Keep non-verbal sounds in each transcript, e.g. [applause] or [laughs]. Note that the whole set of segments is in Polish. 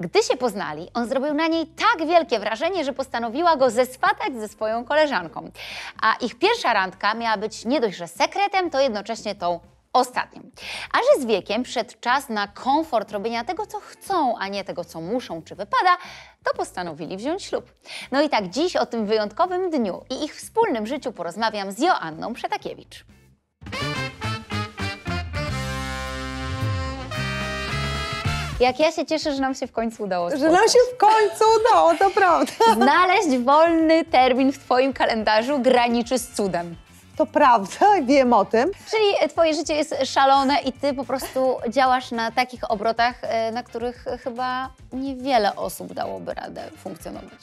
Gdy się poznali, on zrobił na niej tak wielkie wrażenie, że postanowiła go zeswatać ze swoją koleżanką. A ich pierwsza randka miała być nie dość, że sekretem, to jednocześnie tą ostatnią. A że z wiekiem przyszedł czas na komfort robienia tego, co chcą, a nie tego, co muszą czy wypada, to postanowili wziąć ślub. No i tak dziś o tym wyjątkowym dniu i ich wspólnym życiu porozmawiam z Joanną Przetakiewicz. Jak ja się cieszę, że nam się w końcu udało spotkać. Że nam się w końcu udało, to prawda. Znaleźć wolny termin w Twoim kalendarzu graniczy z cudem. To prawda, wiem o tym. Czyli e, Twoje życie jest szalone i Ty po prostu działasz na takich obrotach, e, na których chyba niewiele osób dałoby radę funkcjonować.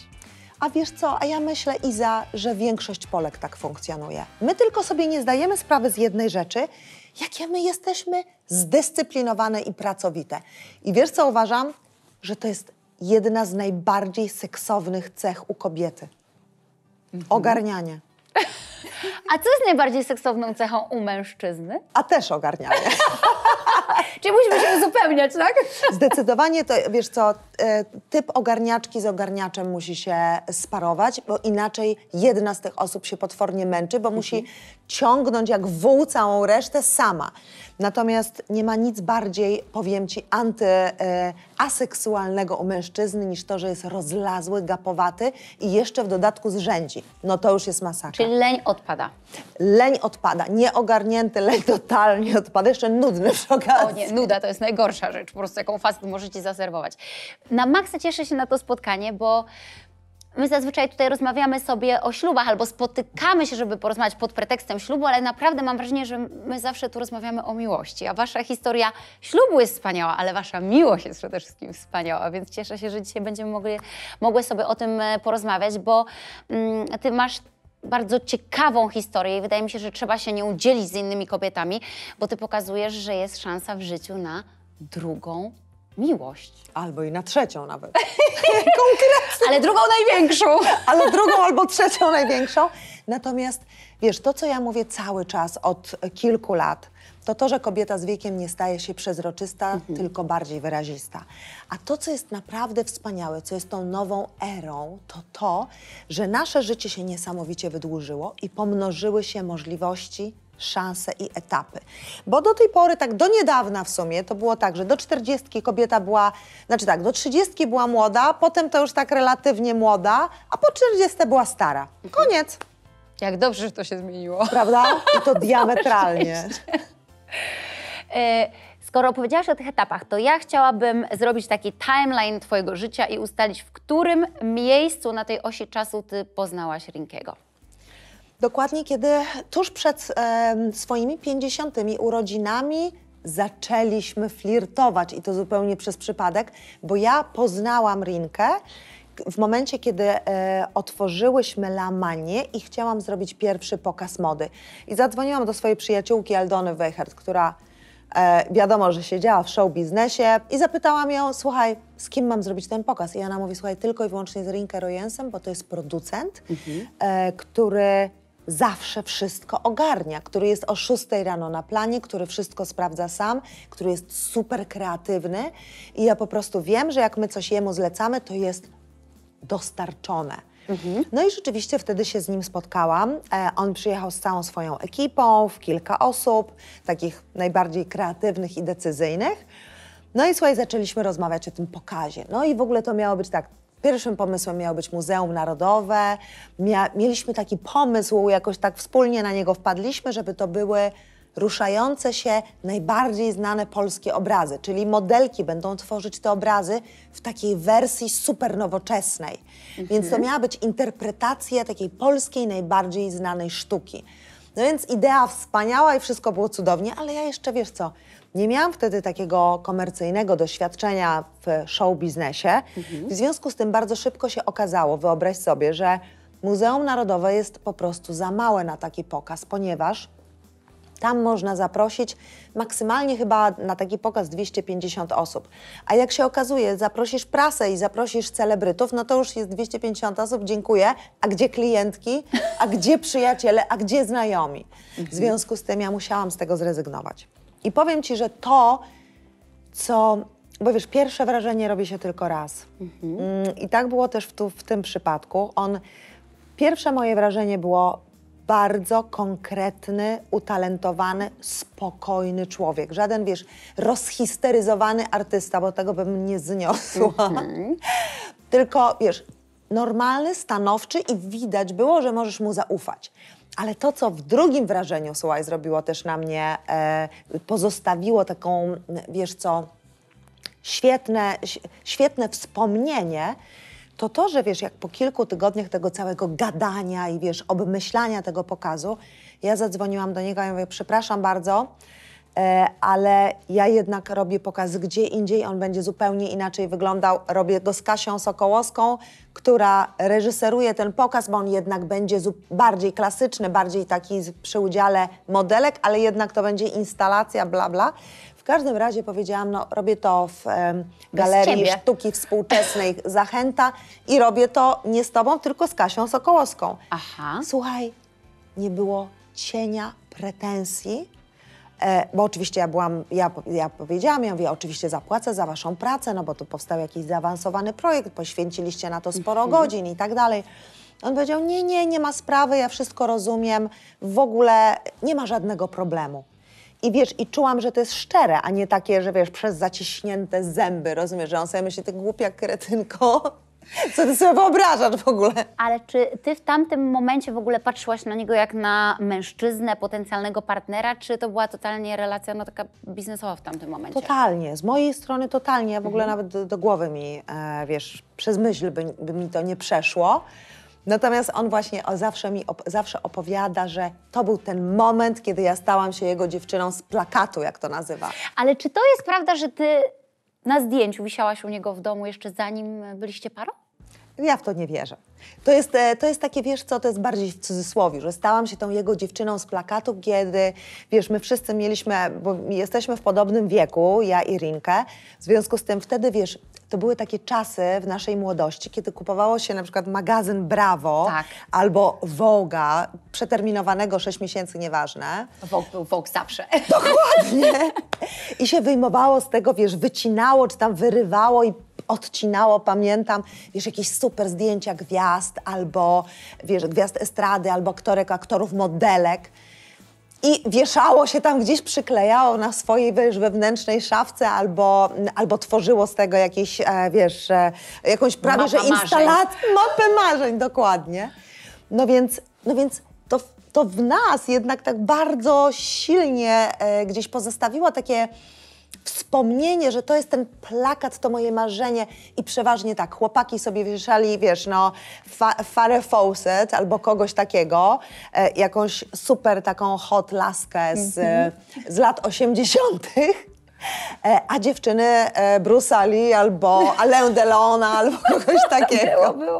A wiesz co, a ja myślę, Iza, że większość Polek tak funkcjonuje. My tylko sobie nie zdajemy sprawy z jednej rzeczy, jakie my jesteśmy zdyscyplinowane i pracowite. I wiesz co uważam? Że to jest jedna z najbardziej seksownych cech u kobiety. Mhm. Ogarnianie. [laughs] A co jest najbardziej seksowną cechą u mężczyzny? A też ogarnianie. [laughs] Czyli musimy się uzupełniać, tak? [laughs] Zdecydowanie to, wiesz co, e, typ ogarniaczki z ogarniaczem musi się sparować, bo inaczej jedna z tych osób się potwornie męczy, bo mhm. musi ciągnąć jak wół całą resztę sama. Natomiast nie ma nic bardziej, powiem ci, antyaseksualnego e, u mężczyzny niż to, że jest rozlazły, gapowaty i jeszcze w dodatku zrzędzi. No to już jest masakra. Czyli leń odpada. Leń odpada. Nieogarnięty leń totalnie odpada. Jeszcze nudny przy okazji. O nie, nuda to jest najgorsza rzecz, po prostu jaką facet możecie zaserwować. Na maksa cieszę się na to spotkanie, bo My zazwyczaj tutaj rozmawiamy sobie o ślubach albo spotykamy się, żeby porozmawiać pod pretekstem ślubu, ale naprawdę mam wrażenie, że my zawsze tu rozmawiamy o miłości. A wasza historia ślubu jest wspaniała, ale wasza miłość jest przede wszystkim wspaniała, więc cieszę się, że dzisiaj będziemy mogli, mogły sobie o tym e, porozmawiać, bo mm, ty masz bardzo ciekawą historię i wydaje mi się, że trzeba się nią dzielić z innymi kobietami, bo ty pokazujesz, że jest szansa w życiu na drugą Miłość. Albo i na trzecią nawet. [laughs] [laughs] Konkretnie. Ale drugą największą. [laughs] Ale drugą albo trzecią największą. Natomiast wiesz, to co ja mówię cały czas od kilku lat, to to, że kobieta z wiekiem nie staje się przezroczysta, mhm. tylko bardziej wyrazista. A to, co jest naprawdę wspaniałe, co jest tą nową erą, to to, że nasze życie się niesamowicie wydłużyło i pomnożyły się możliwości szanse i etapy. Bo do tej pory, tak do niedawna w sumie, to było tak, że do 40 kobieta była, znaczy tak, do 30 była młoda, potem to już tak relatywnie młoda, a po 40 była stara. Koniec. Jak dobrze, że to się zmieniło. Prawda? I to [laughs] diametralnie. E, skoro powiedziałaś o tych etapach, to ja chciałabym zrobić taki timeline Twojego życia i ustalić, w którym miejscu na tej osi czasu Ty poznałaś Rinkiego. Dokładnie kiedy tuż przed e, swoimi 50 urodzinami zaczęliśmy flirtować i to zupełnie przez przypadek, bo ja poznałam Rinkę w momencie, kiedy e, otworzyłyśmy Lamanie i chciałam zrobić pierwszy pokaz mody. I zadzwoniłam do swojej przyjaciółki Aldony Weichert, która e, wiadomo, że siedziała w show biznesie i zapytałam ją, słuchaj, z kim mam zrobić ten pokaz? I ona mówi, słuchaj, tylko i wyłącznie z Rinkę Rojensem, bo to jest producent, mhm. e, który zawsze wszystko ogarnia, który jest o 6 rano na planie, który wszystko sprawdza sam, który jest super kreatywny i ja po prostu wiem, że jak my coś jemu zlecamy, to jest dostarczone. Mhm. No i rzeczywiście wtedy się z nim spotkałam. E, on przyjechał z całą swoją ekipą, w kilka osób, takich najbardziej kreatywnych i decyzyjnych. No i słuchaj, zaczęliśmy rozmawiać o tym pokazie. No i w ogóle to miało być tak, Pierwszym pomysłem miało być Muzeum Narodowe. Mia mieliśmy taki pomysł, jakoś tak wspólnie na niego wpadliśmy, żeby to były ruszające się najbardziej znane polskie obrazy, czyli modelki będą tworzyć te obrazy w takiej wersji super nowoczesnej. Mhm. Więc to miała być interpretacja takiej polskiej najbardziej znanej sztuki. No więc idea wspaniała i wszystko było cudownie, ale ja jeszcze wiesz co, nie miałam wtedy takiego komercyjnego doświadczenia w show biznesie. Mhm. W związku z tym bardzo szybko się okazało, wyobraź sobie, że Muzeum Narodowe jest po prostu za małe na taki pokaz, ponieważ tam można zaprosić maksymalnie chyba na taki pokaz 250 osób. A jak się okazuje, zaprosisz prasę i zaprosisz celebrytów, no to już jest 250 osób, dziękuję. A gdzie klientki, a gdzie przyjaciele, a gdzie znajomi? W mhm. związku z tym ja musiałam z tego zrezygnować. I powiem ci, że to, co. Bo wiesz, pierwsze wrażenie robi się tylko raz. Mhm. Mm, I tak było też w, tu, w tym przypadku. On. Pierwsze moje wrażenie było bardzo konkretny, utalentowany, spokojny człowiek. Żaden, wiesz, rozhisteryzowany artysta, bo tego bym nie zniosła. Mhm. Tylko, wiesz, normalny, stanowczy i widać było, że możesz mu zaufać. Ale to, co w drugim wrażeniu, słuchaj, zrobiło też na mnie, e, pozostawiło taką, wiesz co, świetne, świetne wspomnienie, to to, że wiesz, jak po kilku tygodniach tego całego gadania i wiesz, obmyślania tego pokazu, ja zadzwoniłam do niego i mówię, przepraszam bardzo, E, ale ja jednak robię pokaz gdzie indziej, on będzie zupełnie inaczej wyglądał. Robię go z Kasią Sokołowską, która reżyseruje ten pokaz, bo on jednak będzie bardziej klasyczny, bardziej taki przy udziale modelek, ale jednak to będzie instalacja, bla, bla. W każdym razie powiedziałam, no robię to w em, Galerii Sztuki Współczesnej [laughs] Zachęta i robię to nie z tobą, tylko z Kasią Sokołowską. Aha. Słuchaj, nie było cienia pretensji, E, bo oczywiście ja byłam, ja, ja powiedziałam, ja mówię, oczywiście zapłacę za waszą pracę, no bo tu powstał jakiś zaawansowany projekt, poświęciliście na to sporo godzin i tak dalej. On powiedział, nie, nie, nie ma sprawy, ja wszystko rozumiem, w ogóle nie ma żadnego problemu. I wiesz, i czułam, że to jest szczere, a nie takie, że wiesz, przez zaciśnięte zęby, rozumiesz, że on sobie myśli, ty głupia kretynko, co ty sobie wyobrażasz w ogóle? Ale czy ty w tamtym momencie w ogóle patrzyłaś na niego jak na mężczyznę, potencjalnego partnera, czy to była totalnie relacja no, taka biznesowa w tamtym momencie? Totalnie, z mojej strony totalnie. Ja w ogóle mhm. nawet do, do, głowy mi, e, wiesz, przez myśl by, by mi to nie przeszło. Natomiast on właśnie zawsze mi op zawsze opowiada, że to był ten moment, kiedy ja stałam się jego dziewczyną z plakatu, jak to nazywa. Ale czy to jest prawda, że ty na zdjęciu wisiałaś u niego w domu jeszcze zanim byliście parą? Ja w to nie wierzę. To jest, e, to jest takie, wiesz co, to jest bardziej w cudzysłowie, że stałam się tą jego dziewczyną z plakatu, kiedy, wiesz, my wszyscy mieliśmy, bo jesteśmy w podobnym wieku, ja i Rinkę, w związku z tym wtedy, wiesz, to były takie czasy w naszej młodości, kiedy kupowało się na przykład magazyn Bravo tak. albo Woga, przeterminowanego 6 miesięcy, nieważne. Vogue był Vogue zawsze. [laughs] Dokładnie. I się wyjmowało z tego, wiesz, wycinało czy tam wyrywało i odcinało, pamiętam, wiesz, jakieś super zdjęcia gwiazd albo, wiesz, gwiazd estrady, albo aktorek, aktorów, modelek i wieszało się tam gdzieś, przyklejało na swojej wiesz, wewnętrznej szafce albo, albo tworzyło z tego jakieś, e, wiesz, e, jakąś prawie, Mapa że instalację, mapę marzeń, dokładnie. No więc, no więc to, to w nas jednak tak bardzo silnie e, gdzieś pozostawiło takie wspomnienie, że to jest ten plakat, to moje marzenie i przeważnie tak, chłopaki sobie wieszali, wiesz, no, fa Farę Fawcett albo kogoś takiego, e, jakąś super taką hot laskę z, e, z lat 80 e, a dziewczyny brusali e, Bruce Lee albo Alain Delona albo kogoś [laughs] takiego. Było, było.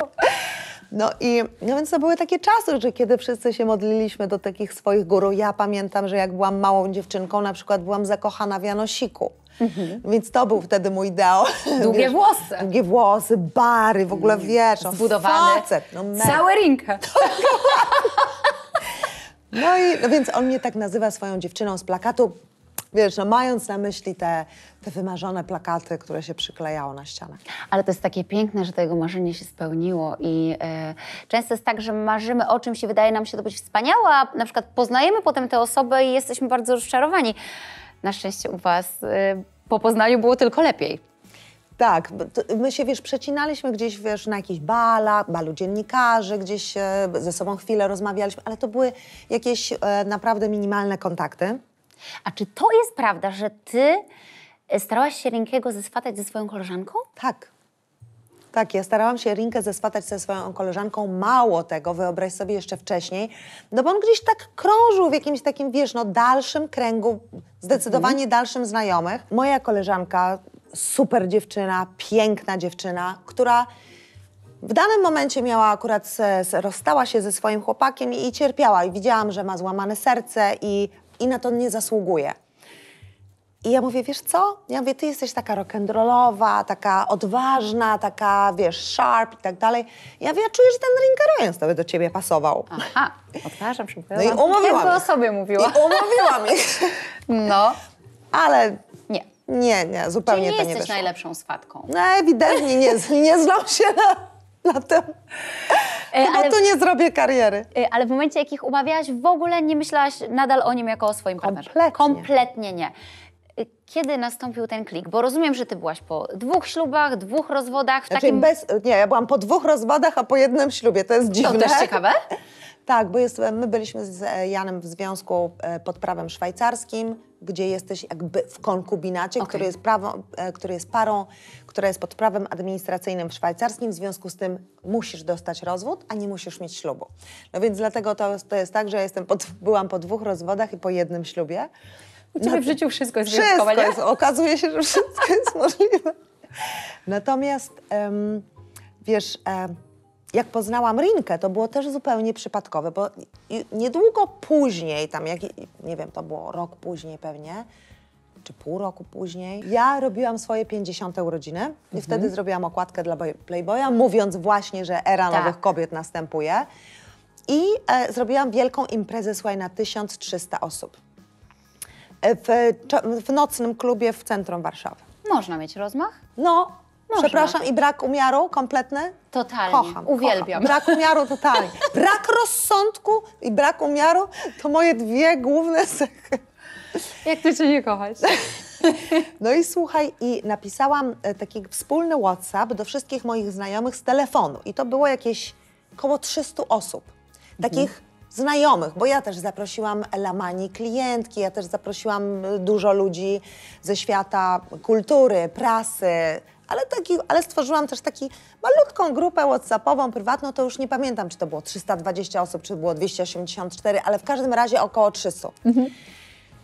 No i no więc to były takie czasy, że kiedy wszyscy się modliliśmy do takich swoich guru. Ja pamiętam, że jak byłam małą dziewczynką, na przykład byłam zakochana w Janosiku. Mhm. Więc to był wtedy mój ideał. Długie wiesz, włosy. Długie włosy, bary, w ogóle mm, wiesz. No, Zbudowany. Facet, no Całe rinka. [laughs] No i no więc on mnie tak nazywa swoją dziewczyną z plakatu wiesz, no mając na myśli te, te wymarzone plakaty, które się przyklejało na ścianę. Ale to jest takie piękne, że to jego marzenie się spełniło i e, często jest tak, że marzymy o czymś i wydaje nam się to być wspaniałe, a na przykład poznajemy potem tę osobę i jesteśmy bardzo rozczarowani. Na szczęście u was e, po poznaniu było tylko lepiej. Tak, my się, wiesz, przecinaliśmy gdzieś, wiesz, na jakichś balach, balu dziennikarzy, gdzieś e, ze sobą chwilę rozmawialiśmy, ale to były jakieś e, naprawdę minimalne kontakty. A czy to jest prawda, że ty e, starałaś się Rinkiego zeswatać ze swoją koleżanką? Tak. Tak, ja starałam się Rinkę zeswatać ze swoją koleżanką. Mało tego, wyobraź sobie jeszcze wcześniej, no bo on gdzieś tak krążył w jakimś takim, wiesz, no dalszym kręgu, zdecydowanie mhm. dalszym znajomych. Moja koleżanka, super dziewczyna, piękna dziewczyna, która w danym momencie miała akurat, rozstała się ze swoim chłopakiem i cierpiała. I widziałam, że ma złamane serce i i na to nie zasługuje. I ja mówię, wiesz co? Ja mówię, ty jesteś taka rock'n'rollowa, taka odważna, taka, wiesz, sharp i tak dalej. Ja wiem, ja czuję, że ten Ring to nawet do ciebie pasował. Aha, odważam się. No i umówiłam. Ja o sobie mówiła. I umówiłam ich. [laughs] No. Ale... Nie. Nie, nie, zupełnie Czyli nie to nie jesteś wyszło. najlepszą swatką. No, ewidentnie nie, [laughs] nie znam się na, na tym. E, Chyba ale, tu nie zrobię kariery. E, ale w momencie, jak ich umawiałaś, w ogóle nie myślałaś nadal o nim jako o swoim Kompletnie. partnerze. Kompletnie nie. E, kiedy nastąpił ten klik? Bo rozumiem, że ty byłaś po dwóch ślubach, dwóch rozwodach. W znaczy takim... bez, nie, ja byłam po dwóch rozwodach, a po jednym ślubie. To jest dziwne. To też ciekawe. [laughs] Tak, bo jest, my byliśmy z Janem w związku pod prawem szwajcarskim gdzie jesteś jakby w konkubinacie, okay. który, jest prawo, e, który jest parą, która jest pod prawem administracyjnym szwajcarskim, w związku z tym musisz dostać rozwód, a nie musisz mieć ślubu. No więc dlatego to, to jest tak, że ja jestem pod, byłam po dwóch rozwodach i po jednym ślubie. U Ciebie no, w życiu wszystko jest wszystko jest, Okazuje się, że wszystko jest możliwe. [laughs] Natomiast, um, wiesz... Um, jak poznałam Rinkę, to było też zupełnie przypadkowe, bo niedługo później, tam jak, nie wiem, to było rok później pewnie, czy pół roku później, ja robiłam swoje 50. urodziny i mhm. wtedy zrobiłam okładkę dla Playboya, mówiąc właśnie, że era tak. nowych kobiet następuje. I e, zrobiłam wielką imprezę, słuchaj, na 1300 osób. E, w, e, w nocnym klubie w centrum Warszawy. Można mieć rozmach? No, można. Przepraszam, i brak umiaru kompletny? Totalnie. Kocham, Uwielbiam. Kocham. Brak umiaru totalnie. Brak rozsądku i brak umiaru to moje dwie główne cechy. [laughs] Jak ty się nie kochasz? [laughs] No i słuchaj, i napisałam e, taki wspólny WhatsApp do wszystkich moich znajomych z telefonu. I to było jakieś około 300 osób. Takich mhm. znajomych, bo ja też zaprosiłam lamani klientki, ja też zaprosiłam e, dużo ludzi ze świata kultury, prasy, ale, taki, ale stworzyłam też taką malutką grupę WhatsAppową, prywatną, to już nie pamiętam, czy to było 320 osób, czy było 284, ale w każdym razie około 300. Mhm.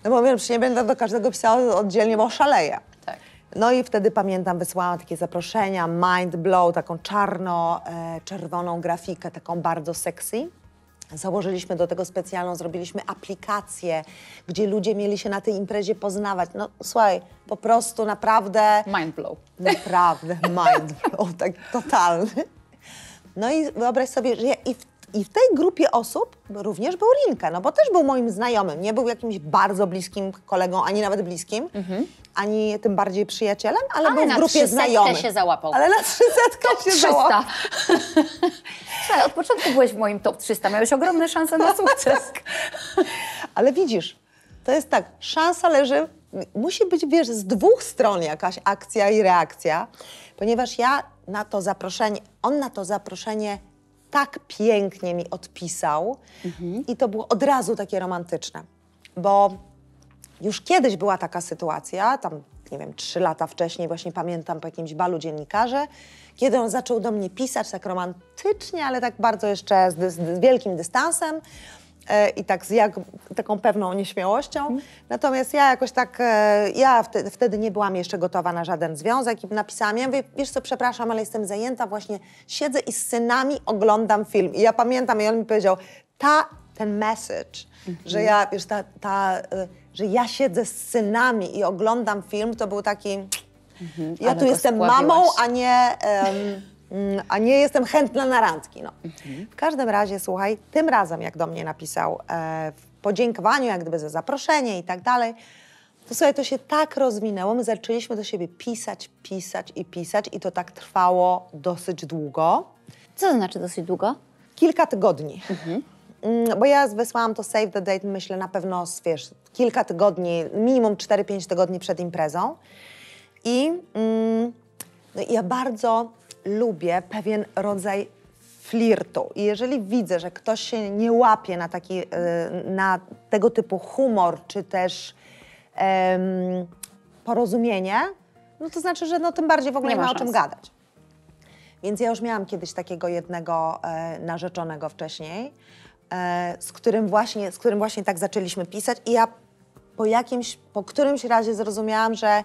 No bo wiem, że nie będę do każdego pisała oddzielnie, bo szaleję. Tak. No i wtedy pamiętam, wysłałam takie zaproszenia, mind blow, taką czarno-czerwoną e, grafikę, taką bardzo sexy. Założyliśmy do tego specjalną, zrobiliśmy aplikację, gdzie ludzie mieli się na tej imprezie poznawać. No słuchaj, po prostu naprawdę... Mind blow. Naprawdę [laughs] mind blow, tak totalny. No i wyobraź sobie, że ja i w i w tej grupie osób również był Rinka, no bo też był moim znajomym. Nie był jakimś bardzo bliskim kolegą, ani nawet bliskim, mhm. ani tym bardziej przyjacielem, ale, ale był w grupie znajomych. Ale na się załapał. Ale na 300 się załapał. [laughs] początku byłeś w moim top 300, miałeś ogromne szanse na sukces. [laughs] Ale widzisz, to jest tak, szansa leży, musi być, wiesz, z dwóch stron jakaś akcja i reakcja, ponieważ ja na to zaproszenie, on na to zaproszenie tak pięknie mi odpisał mhm. i to było od razu takie romantyczne, bo już kiedyś była taka sytuacja, tam nie wiem, trzy lata wcześniej, właśnie pamiętam po jakimś balu dziennikarze, kiedy on zaczął do mnie pisać tak romantycznie, ale tak bardzo jeszcze z, dy z wielkim dystansem e, i tak z jak, taką pewną nieśmiałością. Mhm. Natomiast ja jakoś tak, e, ja wtedy, wtedy nie byłam jeszcze gotowa na żaden związek i napisałam, ja mówię, wiesz co, przepraszam, ale jestem zajęta, właśnie siedzę i z synami oglądam film. I ja pamiętam, i on mi powiedział, ta, ten message, że mhm. ja, wiesz, ta, ta y, że ja siedzę z synami i oglądam film, to był taki... Mhm, ja tu jestem mamą, a nie... Um, a nie jestem chętna na randki. No. Mhm. W każdym razie, słuchaj, tym razem, jak do mnie napisał, e, w podziękowaniu, jak gdyby za zaproszenie i tak dalej, to słuchaj, to się tak rozminęło. my zaczęliśmy do siebie pisać, pisać i pisać i to tak trwało dosyć długo. Co to znaczy dosyć długo? Kilka tygodni. Mhm. Mm, bo ja wysłałam to Save the Date, myślę, na pewno z, wiesz, kilka tygodni, minimum 4-5 tygodni przed imprezą. I mm, no, ja bardzo lubię pewien rodzaj flirtu. I jeżeli widzę, że ktoś się nie łapie na, taki, y, na tego typu humor, czy też em, porozumienie, no to znaczy, że no, tym bardziej w ogóle nie, nie ma, o czym gadać. Więc ja już miałam kiedyś takiego jednego e, narzeczonego wcześniej, E, z którym właśnie, z którym właśnie tak zaczęliśmy pisać i ja po jakimś, po którymś razie zrozumiałam, że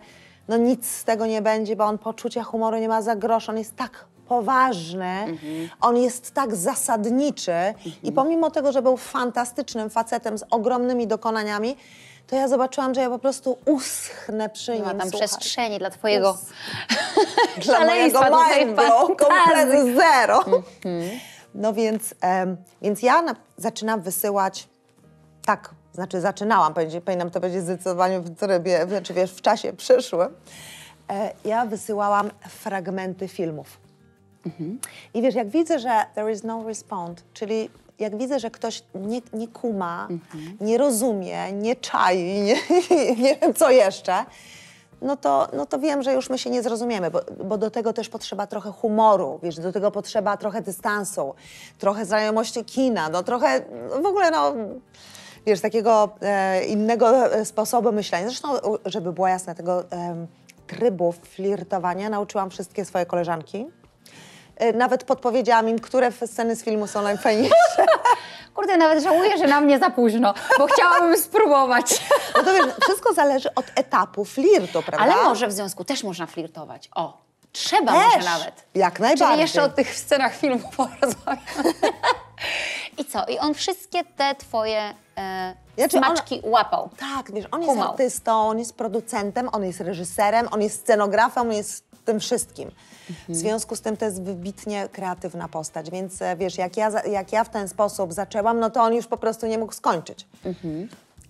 no nic z tego nie będzie, bo on poczucia humoru nie ma za grosz, on jest tak poważny, mhm. on jest tak zasadniczy i mhm. pomimo tego, że był fantastycznym facetem z ogromnymi dokonaniami, to ja zobaczyłam, że ja po prostu uschnę przy nim. Ma tam słuchaj. przestrzeni dla twojego Us... [laughs] dla szaleństwa, mojego kompletnie zero. Mhm. No więc, więc ja na, zaczynam wysyłać tak, znaczy zaczynałam, powinnam to powiedzieć zdecydowanie w trybie, znaczy wiesz, w czasie przyszłym. E, ja wysyłałam fragmenty filmów. Mhm. I wiesz, jak widzę, że there is no respond, czyli jak widzę, że ktoś nie, nie kuma, mhm. nie rozumie, nie czai, nie, [laughs] nie wiem co jeszcze, no to, no to wiem, że już my się nie zrozumiemy, bo, bo do tego też potrzeba trochę humoru, wiesz, do tego potrzeba trochę dystansu, trochę znajomości kina, no trochę no w ogóle no wiesz, takiego e, innego e, sposobu myślenia. Zresztą, żeby była jasna, tego e, trybu flirtowania nauczyłam wszystkie swoje koleżanki. E, nawet podpowiedziałam im, które sceny z filmu są najfajniejsze. [laughs] kurde, nawet żałuję, że na mnie za późno, bo chciałabym spróbować. No to wiesz, wszystko zależy od etapu flirtu, prawda? Ale może w związku też można flirtować. O, trzeba też, może nawet. Jak najbardziej. Czyli jeszcze o tych scenach filmu porozmawiam. I co? I on wszystkie te twoje e, ja, znaczy, smaczki on, łapał. Tak, wiesz, on Humał. jest artystą, on jest producentem, on jest reżyserem, on jest scenografem, on jest tym wszystkim. W związku z tym to jest wybitnie kreatywna postać, więc e, wiesz, jak ja, jak ja w ten sposób zaczęłam, no to on już po prostu nie mógł skończyć.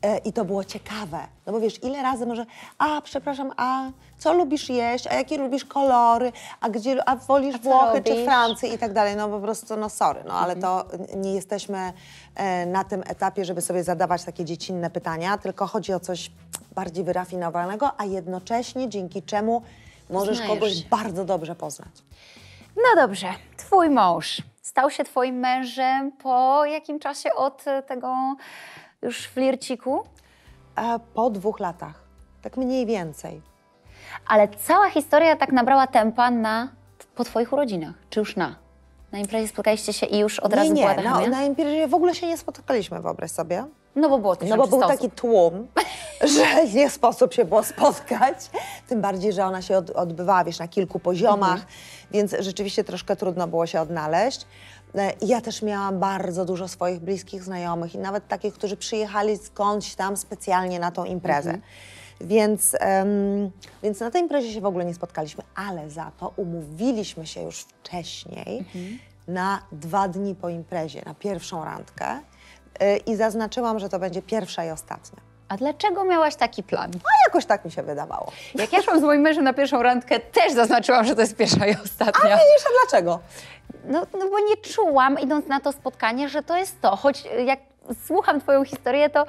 E, I to było ciekawe. No bo wiesz, ile razy może, a przepraszam, a co lubisz jeść, a jakie lubisz kolory, a gdzie, a wolisz a Włochy robisz? czy Francję i tak dalej. No po prostu, no sorry, no ale to nie jesteśmy e, na tym etapie, żeby sobie zadawać takie dziecinne pytania, tylko chodzi o coś bardziej wyrafinowanego, a jednocześnie dzięki czemu Możesz kogoś się. bardzo dobrze poznać. No dobrze, twój mąż stał się twoim mężem po jakim czasie od tego już flirciku? E, po dwóch latach, tak mniej więcej. Ale cała historia tak nabrała tempa na, po twoich urodzinach, czy już na? Na imprezie spotkaliście się i już od nie, razu nie, była Nie, na, na imprezie w ogóle się nie spotkaliśmy, wyobraź sobie. No bo było 1300 No bo był osób. taki tłum, [laughs] że nie sposób się było spotkać. Tym bardziej, że ona się od, odbywała, wiesz, na kilku poziomach, mhm. więc rzeczywiście troszkę trudno było się odnaleźć. E, ja też miałam bardzo dużo swoich bliskich znajomych i nawet takich, którzy przyjechali skądś tam specjalnie na tą imprezę. Mhm. Więc, um, więc na tej imprezie się w ogóle nie spotkaliśmy, ale za to umówiliśmy się już wcześniej mhm. na dwa dni po imprezie, na pierwszą randkę Y, i zaznaczyłam, że to będzie pierwsza i ostatnia. A dlaczego miałaś taki plan? A jakoś tak mi się wydawało. Jak ja szłam z moim mężem na pierwszą randkę, też zaznaczyłam, że to jest pierwsza i ostatnia. A widzisz, a dlaczego? No, no bo nie czułam, idąc na to spotkanie, że to jest to. Choć y, jak słucham Twoją historię, to,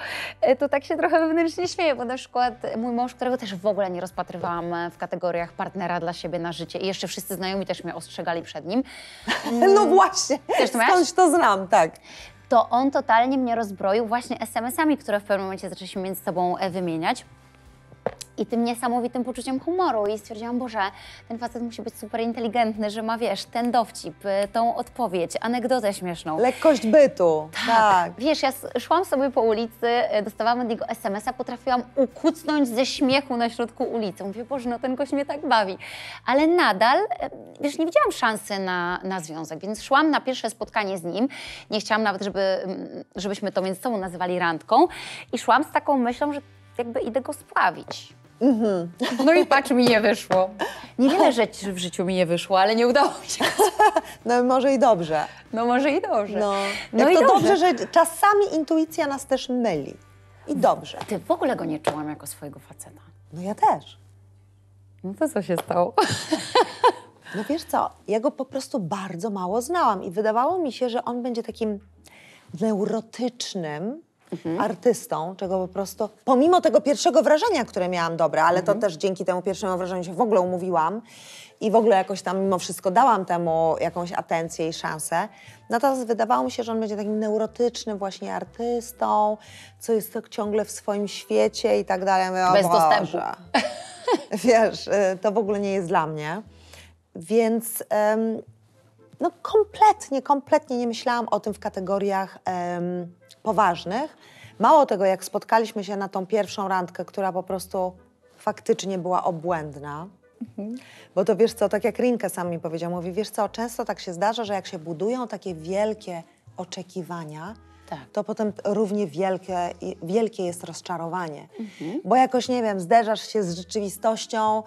y, to tak się trochę wewnętrznie śmieję, bo na przykład mój mąż, którego też w ogóle nie rozpatrywałam w kategoriach partnera dla siebie na życie i jeszcze wszyscy znajomi też mnie ostrzegali przed nim. [laughs] No właśnie, też to skądś to znam, tak to on totalnie mnie rozbroił właśnie SMS-ami, które w pewnym momencie zaczęliśmy między sobą e, wymieniać i tym niesamowitym poczuciem humoru i stwierdziłam, Boże, ten facet musi być super inteligentny, że ma, wiesz, ten dowcip, y, tą odpowiedź, anegdotę śmieszną. Lekkość bytu. Tak. tak. Wiesz, ja szłam sobie po ulicy, y, dostawałam od niego SMS-a, potrafiłam ukucnąć ze śmiechu na środku ulicy. Mówię, Boże, no ten gość mnie tak bawi. Ale nadal, y, wiesz, nie widziałam szansy na, na związek, więc szłam na pierwsze spotkanie z nim. Nie chciałam nawet, żeby, mm, żebyśmy to między sobą nazywali randką. I szłam z taką myślą, że jakby idę go spławić. Mhm. No i patrz, mi nie wyszło. Niewiele [laughs] rzeczy w życiu mi nie wyszło, ale nie udało mi się. [laughs] No może i dobrze. No może i dobrze. No, no i to dobrze. dobrze, że czasami intuicja nas też myli. I dobrze. Ty w ogóle go nie czułam jako swojego faceta. No ja też. No to co się stało? [laughs] No wiesz co, ja go po prostu bardzo mało znałam i wydawało mi się, że on będzie takim neurotycznym, mhm. artystą, czego po prostu, pomimo tego pierwszego wrażenia, które miałam dobre, ale mhm. to też dzięki temu pierwszemu wrażeniu się w ogóle umówiłam i w ogóle jakoś tam mimo wszystko dałam temu jakąś atencję i szansę. Natomiast wydawało mi się, że on będzie takim neurotycznym właśnie artystą, co jest tak ciągle w swoim świecie i tak dalej. Mówię, Bez Boże. dostępu. [laughs] Wiesz, y, to w ogóle nie jest dla mnie. Więc... Um, no kompletnie, kompletnie nie myślałam o tym w kategoriach em, poważnych. Mało tego, jak spotkaliśmy się na tą pierwszą randkę, która po prostu faktycznie była obłędna, mhm. bo to wiesz co, tak jak Rinka sam mi powiedział, mówi, wiesz co, często tak się zdarza, że jak się budują takie wielkie oczekiwania, tak. to potem równie wielkie, wielkie jest rozczarowanie. Mhm. Bo jakoś, nie wiem, zderzasz się z rzeczywistością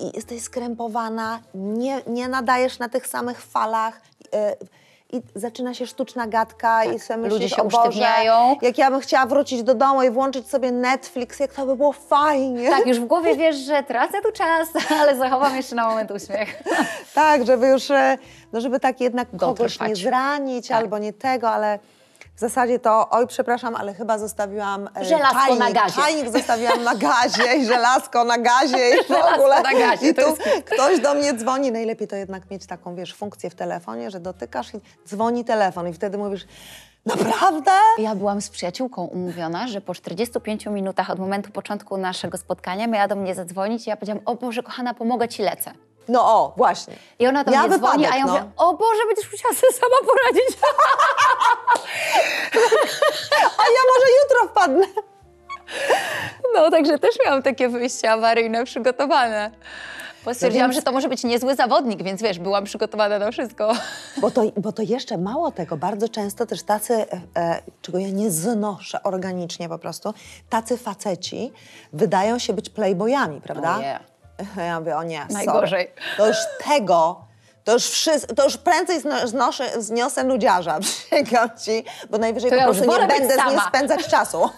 i jesteś skrępowana, nie, nie nadajesz na tych samych falach. Yy, I zaczyna się sztuczna gadka tak. i sobie myślisz, Ludzie się o Boże, jak ja bym chciała wrócić do domu i włączyć sobie Netflix, jak to by było fajnie. Tak, już w głowie wiesz, że tracę tu czas, [laughs] ale zachowam jeszcze na moment uśmiech. tak, żeby już, e, no żeby tak jednak kogoś nie zranić tak. albo nie tego, ale w zasadzie to, oj, przepraszam, ale chyba zostawiłam e, żelazko czajnik. na gazie. Czajnik zostawiłam na gazie i żelazko na gazie i w ogóle. Na gazie, I tu ktoś do mnie dzwoni. Najlepiej to jednak mieć taką, wiesz, funkcję w telefonie, że dotykasz i dzwoni telefon i wtedy mówisz... Naprawdę? Ja byłam z przyjaciółką umówiona, że po 45 minutach od momentu początku naszego spotkania miała do mnie zadzwonić i ja powiedziałam, o Boże kochana, pomogę Ci, lecę. No o, właśnie. I ona to ja mnie dzwoni, a ja no. mówię, o Boże, będziesz musiała sobie sama poradzić. [laughs] a ja może jutro wpadnę. No, także też miałam takie wyjście awaryjne przygotowane. Bo no stwierdziłam, no więc... że to może być niezły zawodnik, więc wiesz, byłam przygotowana na wszystko. Bo to, bo to jeszcze mało tego, bardzo często też tacy, e, e czego ja nie znoszę organicznie po prostu, tacy faceci wydają się być playboyami, prawda? Oh yeah. Ja mówię, o nie, Najgorzej. Sorry. To już tego, to już, wszystko, to już prędzej znoszę, zniosę ludziarza, [laughs] przysięgam ci, bo najwyżej to po prostu nie będę sama. z nim spędzać czasu. [laughs]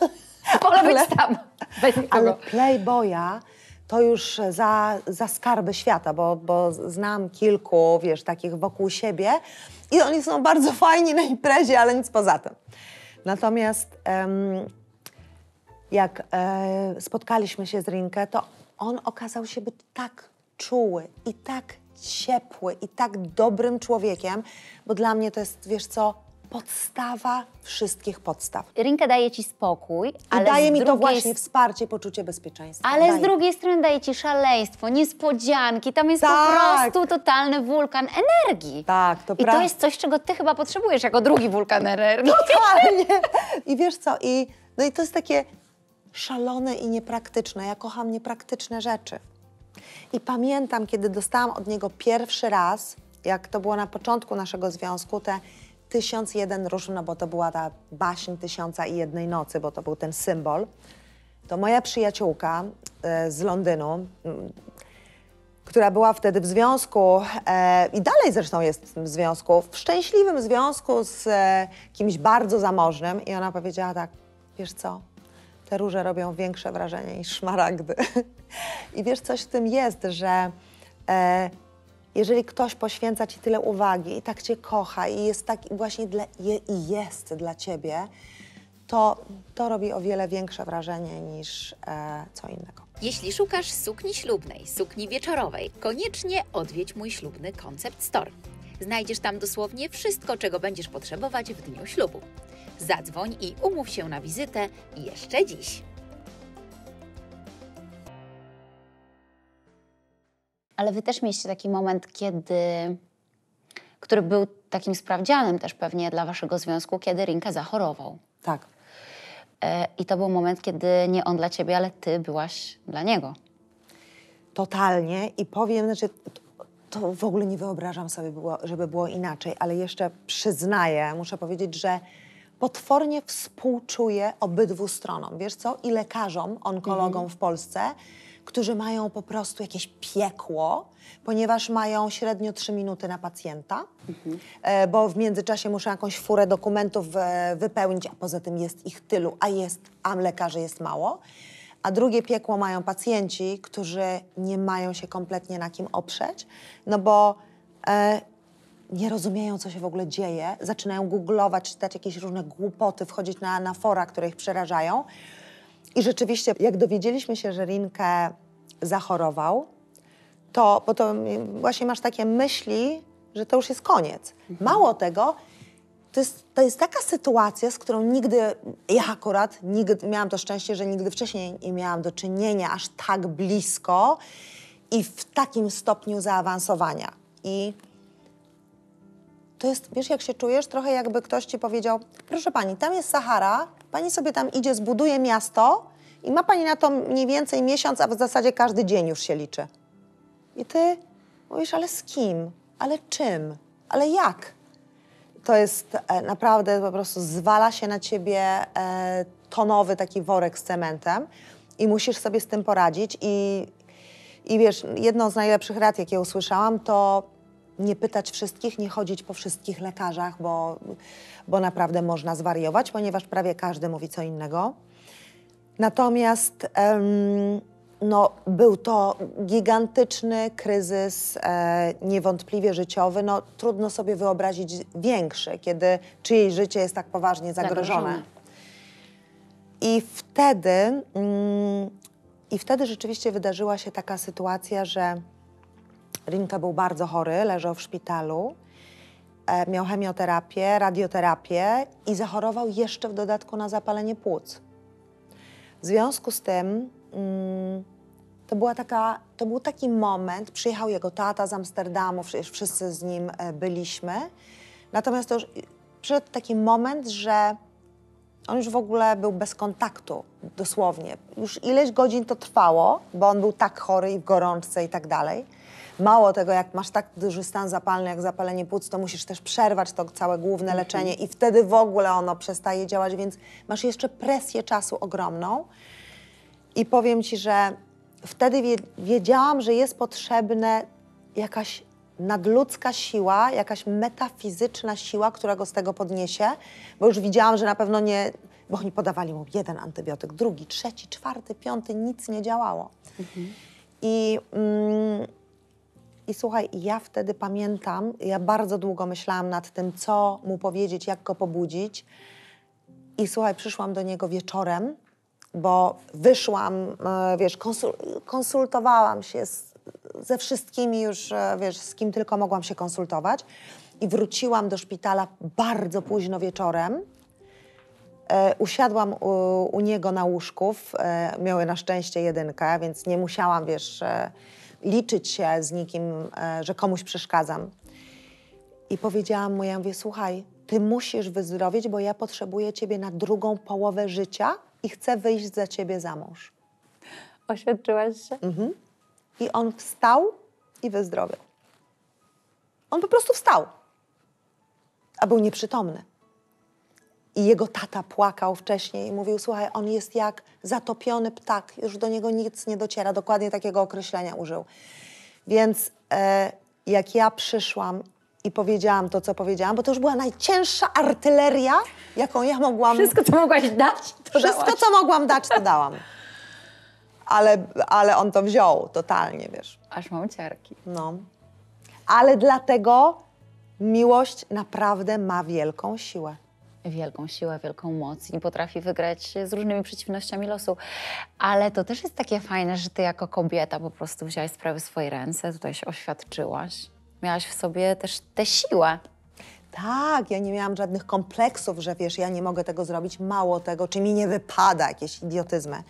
Wolę ale, być sama, Ale playboya to już za, za skarby świata, bo, bo znam kilku, wiesz, takich wokół siebie i oni są bardzo [laughs] fajni na imprezie, ale nic poza tym. Natomiast... Um, jak e, spotkaliśmy się z Rinkę, to on okazał się być tak czuły i tak ciepły i tak dobrym człowiekiem, bo dla mnie to jest, wiesz co, podstawa wszystkich podstaw. Rinka daje ci spokój, ale I daje mi to właśnie wsparcie, poczucie bezpieczeństwa. Ale daje. z drugiej strony daje ci szaleństwo, niespodzianki, tam jest tak. po prostu totalny wulkan energii. Tak, to prawda. I to jest coś, czego ty chyba potrzebujesz jako drugi wulkan energii. Totalnie. [laughs] I wiesz co, i no i to jest takie szalone i niepraktyczne. Ja kocham niepraktyczne rzeczy. I pamiętam, kiedy dostałam od niego pierwszy raz, jak to było na początku naszego związku, te 1001 róż, no bo to była ta baśń tysiąca i jednej nocy, bo to był ten symbol. To moja przyjaciółka e, z Londynu, która była wtedy w związku e, i dalej zresztą jest w związku, w szczęśliwym związku z e, kimś bardzo zamożnym i ona powiedziała tak, wiesz co, te róże robią większe wrażenie niż szmaragdy. [laughs] I wiesz, coś w tym jest, że e, jeżeli ktoś poświęca ci tyle uwagi i tak cię kocha i jest tak właśnie dla, je, i jest dla ciebie, to to robi o wiele większe wrażenie niż e, co innego. Jeśli szukasz sukni ślubnej, sukni wieczorowej, koniecznie odwiedź mój ślubny Concept Store. Znajdziesz tam dosłownie wszystko, czego będziesz potrzebować w dniu ślubu. Zadzwoń i umów się na wizytę jeszcze dziś. Ale wy też mieliście taki moment, kiedy który był takim sprawdzianem też pewnie dla waszego związku, kiedy Rinka zachorował. Tak. E, I to był moment, kiedy nie on dla ciebie, ale ty byłaś dla niego. Totalnie i powiem, że znaczy, to w ogóle nie wyobrażam sobie, było, żeby było inaczej, ale jeszcze przyznaję, muszę powiedzieć, że potwornie współczuję obydwu stronom, wiesz co, i lekarzom, onkologom mhm. w Polsce, którzy mają po prostu jakieś piekło, ponieważ mają średnio 3 minuty na pacjenta, mhm. E, bo w międzyczasie muszę jakąś furę dokumentów e, wypełnić, a poza tym jest ich tylu, a jest, a lekarzy jest mało a drugie piekło mają pacjenci, którzy nie mają się kompletnie na kim oprzeć, no bo e, nie rozumieją, co się w ogóle dzieje, zaczynają googlować, czytać jakieś różne głupoty, wchodzić na, na fora, które ich przerażają. I rzeczywiście, jak dowiedzieliśmy się, że Rinkę zachorował, to, bo to właśnie masz takie myśli, że to już jest koniec. Mało tego, to jest, to jest taka sytuacja, z którą nigdy, ja akurat nigdy, miałam to szczęście, że nigdy wcześniej nie miałam do czynienia aż tak blisko i w takim stopniu zaawansowania. I to jest, wiesz, jak się czujesz, trochę jakby ktoś ci powiedział, proszę pani, tam jest Sahara, pani sobie tam idzie, zbuduje miasto i ma pani na to mniej więcej miesiąc, a w zasadzie każdy dzień już się liczy. I ty mówisz, ale z kim? Ale czym? Ale jak? to jest e, naprawdę po prostu zwala się na ciebie e, tonowy taki worek z cementem i musisz sobie z tym poradzić. I, i wiesz, jedną z najlepszych rad, jakie usłyszałam, to nie pytać wszystkich, nie chodzić po wszystkich lekarzach, bo, bo naprawdę można zwariować, ponieważ prawie każdy mówi co innego. Natomiast. Um, no, był to gigantyczny kryzys, e, niewątpliwie życiowy. No, trudno sobie wyobrazić większy, kiedy czyjeś życie jest tak poważnie zagrożone. zagrożone. I wtedy, mm, I wtedy rzeczywiście wydarzyła się taka sytuacja, że Rinka był bardzo chory, leżał w szpitalu, e, miał chemioterapię, radioterapię i zachorował jeszcze w dodatku na zapalenie płuc. W związku z tym mm, to, była taka, to był taki moment, przyjechał jego tata z Amsterdamu, przecież wszyscy z nim e, byliśmy. Natomiast to już przyszedł taki moment, że on już w ogóle był bez kontaktu, dosłownie. Już ileś godzin to trwało, bo on był tak chory i w gorączce i tak dalej. Mało tego, jak masz tak duży stan zapalny jak zapalenie płuc, to musisz też przerwać to całe główne mhm. leczenie i wtedy w ogóle ono przestaje działać, więc masz jeszcze presję czasu ogromną. I powiem ci, że wtedy wiedziałam, że jest potrzebna jakaś nadludzka siła, jakaś metafizyczna siła, która go z tego podniesie, bo już widziałam, że na pewno nie, bo oni podawali mu jeden antybiotyk, drugi, trzeci, czwarty, piąty, nic nie działało. Mhm. I, mm, I słuchaj, ja wtedy pamiętam, ja bardzo długo myślałam nad tym, co mu powiedzieć, jak go pobudzić. I słuchaj, przyszłam do niego wieczorem bo wyszłam, e, wiesz, konsul konsultowałam się z, ze wszystkimi już, e, wiesz, z kim tylko mogłam się konsultować i wróciłam do szpitala bardzo późno wieczorem. E, usiadłam u, u, niego na łóżku, e, miały na szczęście jedynkę, więc nie musiałam, wiesz, e, liczyć się z nikim, e, że komuś przeszkadzam. I powiedziałam mu, ja mówię, słuchaj, ty musisz wyzdrowieć, bo ja potrzebuję ciebie na drugą połowę życia, i chcę wyjść za ciebie za mąż. Oświadczyłaś się? Mhm. I on wstał i wyzdrowiał. On po prostu wstał, a był nieprzytomny. I jego tata płakał wcześniej i mówił: Słuchaj, on jest jak zatopiony ptak, już do niego nic nie dociera. Dokładnie takiego określenia użył. Więc e, jak ja przyszłam i powiedziałam to, co powiedziałam, bo to już była najcięższa artyleria, jaką ja mogłam. Wszystko, co mogłaś dać, to Wszystko, dałaś. co mogłam dać, to dałam. Ale, ale on to wziął totalnie, wiesz. Aż mam ciarki. No. Ale dlatego miłość naprawdę ma wielką siłę. Wielką siłę, wielką moc i potrafi wygrać z różnymi przeciwnościami losu. Ale to też jest takie fajne, że ty jako kobieta po prostu wziąłeś sprawy w swoje ręce, tutaj się oświadczyłaś miałaś w sobie też tę siłę. Tak, ja nie miałam żadnych kompleksów, że wiesz, ja nie mogę tego zrobić, mało tego, czy mi nie wypada jakieś idiotyzmy.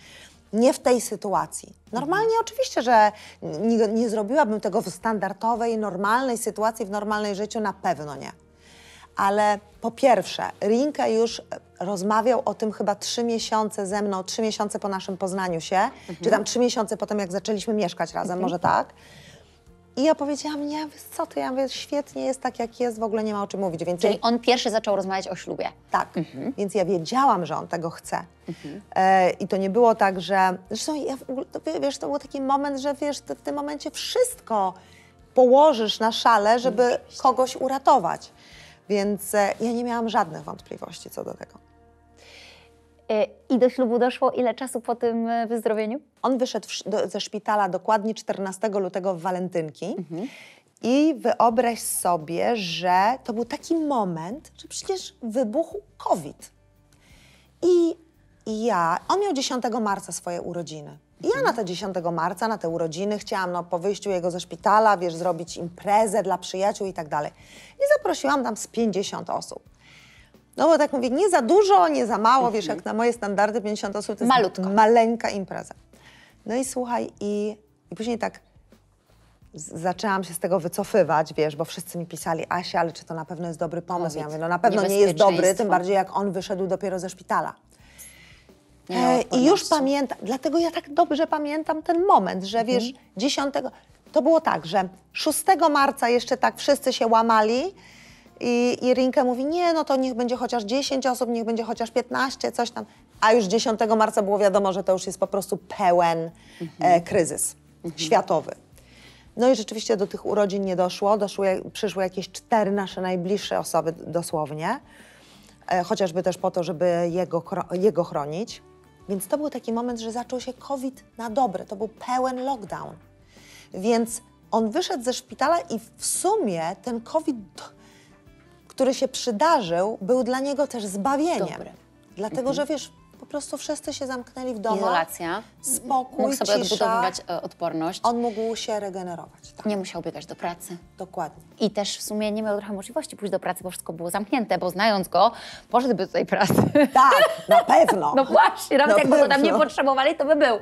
Nie w tej sytuacji. Normalnie mhm. oczywiście, że nie, nie zrobiłabym tego w standardowej, normalnej sytuacji, w normalnej życiu, na pewno nie. Ale po pierwsze, Rinka już rozmawiał o tym chyba trzy miesiące ze mną, trzy miesiące po naszym poznaniu się, mhm. czy tam trzy miesiące po tym, jak zaczęliśmy mieszkać razem, mhm. może tak. I ja powiedziałam, nie, co ty, ja mówię, świetnie jest tak, jak jest, w ogóle nie ma o czym mówić. Więc Czyli ja... on pierwszy zaczął rozmawiać o ślubie. Tak, mhm. więc ja wiedziałam, że on tego chce. Mhm. E, I to nie było tak, że... Zresztą, ja, to, wiesz, to był taki moment, że wiesz, ty w tym momencie wszystko położysz na szale, żeby kogoś uratować. Więc e, ja nie miałam żadnych wątpliwości co do tego. E, I do ślubu doszło ile czasu po tym e, wyzdrowieniu? On wyszedł do, ze szpitala dokładnie 14 lutego w Walentynki. Mhm. I wyobraź sobie, że to był taki moment, że przecież wybuchł COVID. I ja, on miał 10 marca swoje urodziny. I ja na te 10 marca, na te urodziny chciałam no, po wyjściu jego ze szpitala, wiesz, zrobić imprezę dla przyjaciół i tak dalej. I zaprosiłam tam z 50 osób. No bo tak mówię, nie za dużo, nie za mało, wiesz, jak mhm. na moje standardy 50 osób to jest maleńka impreza. No i słuchaj, i, i później tak zaczęłam się z tego wycofywać, wiesz, bo wszyscy mi pisali, Asia, ale czy to na pewno jest dobry pomysł? Ja mówię, no na pewno nie jest dobry, tym bardziej jak on wyszedł dopiero ze szpitala. E, I już pamiętam, dlatego ja tak dobrze pamiętam ten moment, że wiesz, 10. Mhm. To było tak, że 6 marca jeszcze tak wszyscy się łamali i, I Rinka mówi, nie, no to niech będzie chociaż 10 osób, niech będzie chociaż 15, coś tam. A już 10 marca było wiadomo, że to już jest po prostu pełen e, mhm. kryzys mhm. światowy. No i rzeczywiście do tych urodzin nie doszło. Doszły, przyszły jakieś cztery nasze najbliższe osoby dosłownie, e, chociażby też po to, żeby jego, jego chronić. Więc to był taki moment, że zaczął się COVID na dobre. To był pełen lockdown. Więc on wyszedł ze szpitala i w sumie ten COVID który się przydarzył, był dla niego też zbawieniem. Dobre. Dlatego, mhm. że wiesz, po prostu wszyscy się zamknęli w domu. Izolacja. Spokój, Mógł sobie cisza. odbudowywać e, odporność. On mógł się regenerować. Tak. Nie musiał biegać do pracy. Dokładnie. I też w sumie nie miał trochę możliwości pójść do pracy, bo wszystko było zamknięte, bo znając go, poszedłby do tej pracy. Tak, na [laughs] pewno. no właśnie, nawet jakby go tam nie potrzebowali, to by był.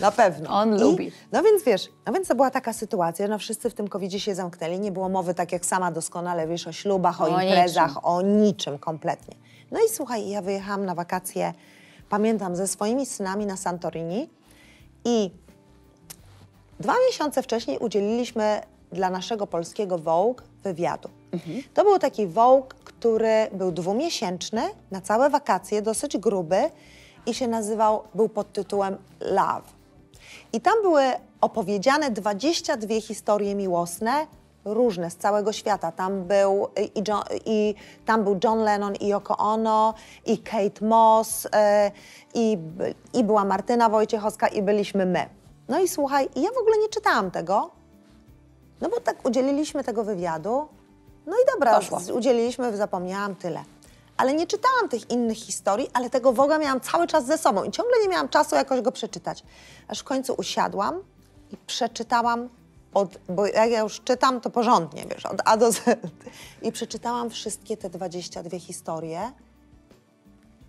Na pewno. On I, lubi. No więc wiesz, no więc to była taka sytuacja, no wszyscy w tym covid się zamknęli, nie było mowy, tak jak sama doskonale wiesz, o ślubach, o, no, o imprezach, niczym. o niczym kompletnie. No i słuchaj, ja wyjechałam na wakacje pamiętam, ze swoimi synami na Santorini i dwa miesiące wcześniej udzieliliśmy dla naszego polskiego Vogue wywiadu. Mhm. To był taki Vogue, który był dwumiesięczny, na całe wakacje, dosyć gruby i się nazywał, był pod tytułem Love. I tam były opowiedziane 22 historie miłosne różne z całego świata. Tam był i, John, i tam był John Lennon i Yoko Ono, i Kate Moss, y, i, i była Martyna Wojciechowska, i byliśmy my. No i słuchaj, ja w ogóle nie czytałam tego, no bo tak udzieliliśmy tego wywiadu. No i dobra, z, udzieliliśmy, zapomniałam tyle. Ale nie czytałam tych innych historii, ale tego Woga miałam cały czas ze sobą i ciągle nie miałam czasu jakoś go przeczytać. Aż w końcu usiadłam i przeczytałam od, bo jak ja już czytam, to porządnie, wiesz, od A do Z. [laughs] I przeczytałam wszystkie te 22 historie,